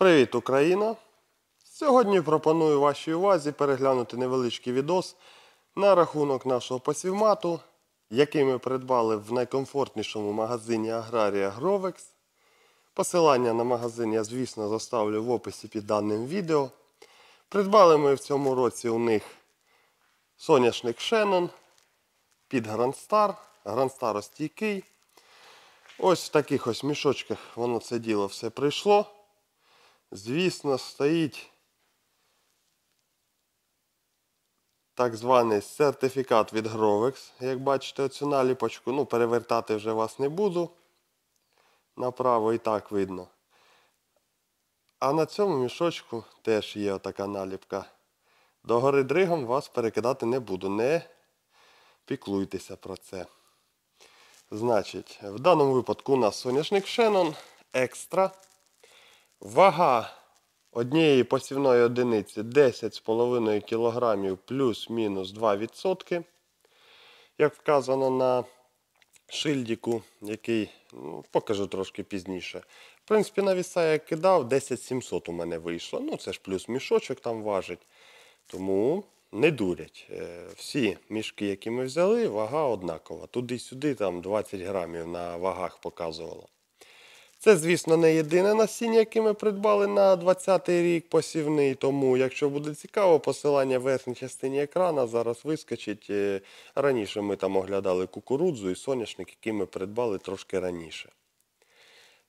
Привіт, Україна! Сьогодні пропоную вашій увазі переглянути невеличкий відос на рахунок нашого посівмату, який ми придбали в найкомфортнішому магазині Аграрія Grovex. Посилання на магазин я, звісно, заставлю в описі під даним відео. Придбали ми в цьому році у них соняшник Шеннон під Грандстар. Грандстар ось Ось в таких ось мішочках воно це діло все прийшло. Звісно, стоїть так званий сертифікат від Grovex. Як бачите, оцю наліпочку, ну, перевертати вже вас не буду. Направо і так видно. А на цьому мішочку теж є така наліпка. До гори дригом вас перекидати не буду. Не піклуйтеся про це. Значить, в даному випадку у нас соняшник Шенон Екстра. Вага однієї посівної одиниці 10,5 кг плюс-мінус 2%. Як вказано на шильдіку, який ну, покажу трошки пізніше. В принципі, на віса я кидав, 10700 у мене вийшло. Ну, це ж плюс мішочок там важить. Тому не дурять. Е, всі мішки, які ми взяли, вага однакова. Туди-сюди там 20 грамів на вагах показувало. Це, звісно, не єдине насіння, яке ми придбали на 20-й рік посівний. Тому, якщо буде цікаво, посилання в верхній частині екрана зараз вискочить. Е, раніше ми там оглядали кукурудзу і соняшник, який ми придбали трошки раніше.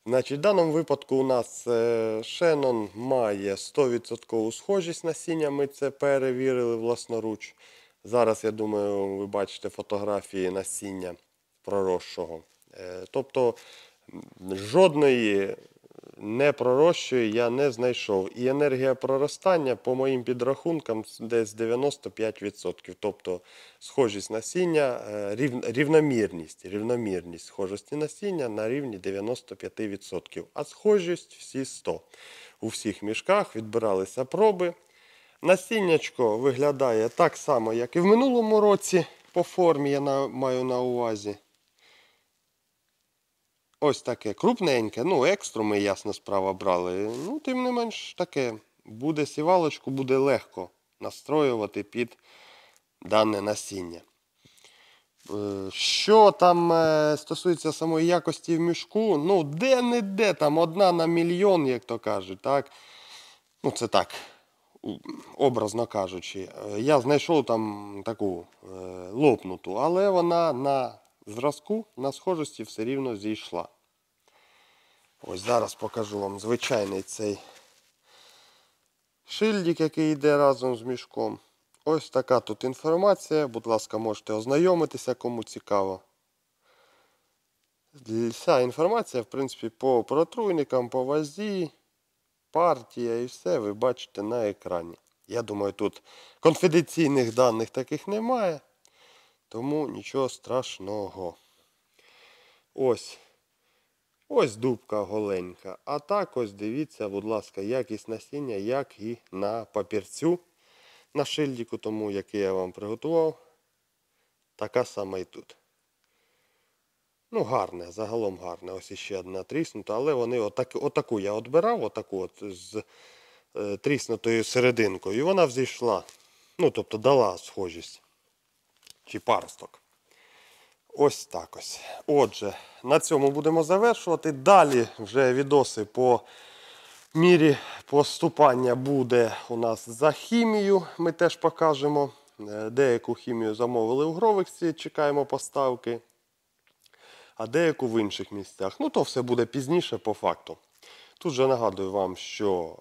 Значить, В даному випадку у нас е, Шенон має 100% схожість насіння, ми це перевірили власноруч. Зараз, я думаю, ви бачите фотографії насіння проросшого. Е, тобто Жодної не пророщує, я не знайшов. І енергія проростання, по моїм підрахункам, десь 95%. Тобто схожість насіння, е, рівномірність рівномірність схожості насіння на рівні 95%. А схожість всі 100%. У всіх мішках відбиралися проби. Насіннячко виглядає так само, як і в минулому році. По формі я маю на увазі. Ось таке крупненьке, ну, екстру ми, ясна справа, брали. Ну, тим не менш таке. Буде сівалочку, буде легко настроювати під дане насіння. Е, що там е, стосується самої якості в мішку, ну, де-не-де, там одна на мільйон, як то кажуть. так? Ну, Це так, образно кажучи. Е, я знайшов там таку лопнуту, але вона на зразку на схожості все рівно зійшла. Ось зараз покажу вам звичайний цей шильдик, який йде разом з мішком. Ось така тут інформація. Будь ласка, можете ознайомитися, кому цікаво. Вся інформація, в принципі, по протруйникам, по вазі, партія і все ви бачите на екрані. Я думаю, тут конфіденційних даних таких немає. Тому нічого страшного. Ось. Ось дубка голенька. А так ось дивіться, будь ласка, якість насіння, як і на папірцю. На шильдіку, тому який я вам приготував. Така сама і тут. Ну, гарне, загалом гарне. Ось іще одна тріснута, але вони отак, отаку я отбирав, отаку от з е, тріснутою серединкою. І вона взійшла. Ну, тобто дала схожість чи паросток. Ось так ось. Отже, на цьому будемо завершувати. Далі вже відоси по мірі поступання буде у нас за хімію. Ми теж покажемо. Е, деяку хімію замовили у Гровексі, чекаємо поставки, а деяку в інших місцях. Ну, то все буде пізніше по факту. Тут же нагадую вам, що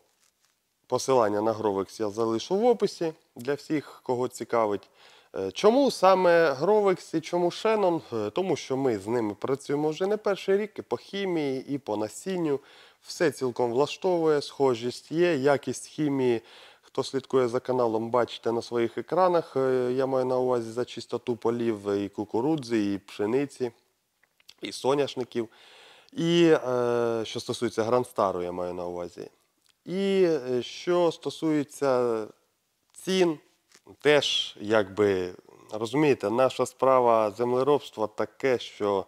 посилання на Гровекс я залишу в описі для всіх, кого цікавить. Е, чому саме Гровекс чому Шенон? Е, тому що ми з ними працюємо вже не перший рік і по хімії, і по насінню. Все цілком влаштовує, схожість є, якість хімії. Хто слідкує за каналом, бачите на своїх екранах. Е, я маю на увазі за чистоту полів і кукурудзи, і пшениці, і соняшників. І що стосується Грандстару, я маю на увазі. І що стосується цін теж, якби, розумієте, наша справа землеробства таке, що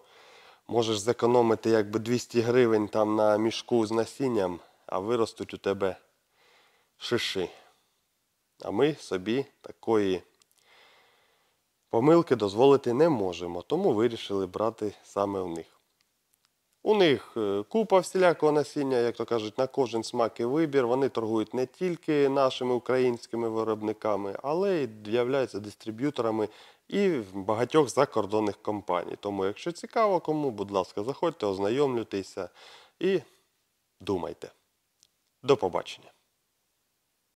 можеш зекономити якби 200 гривень там на мішку з насінням, а виростуть у тебе шиши. А ми собі такої помилки дозволити не можемо, тому вирішили брати саме в них. У них е, купа всілякого насіння, як то кажуть, на кожен смак і вибір. Вони торгують не тільки нашими українськими виробниками, але й являються дистриб'юторами і багатьох закордонних компаній. Тому, якщо цікаво, кому, будь ласка, заходьте, ознайомлюйтеся і думайте. До побачення.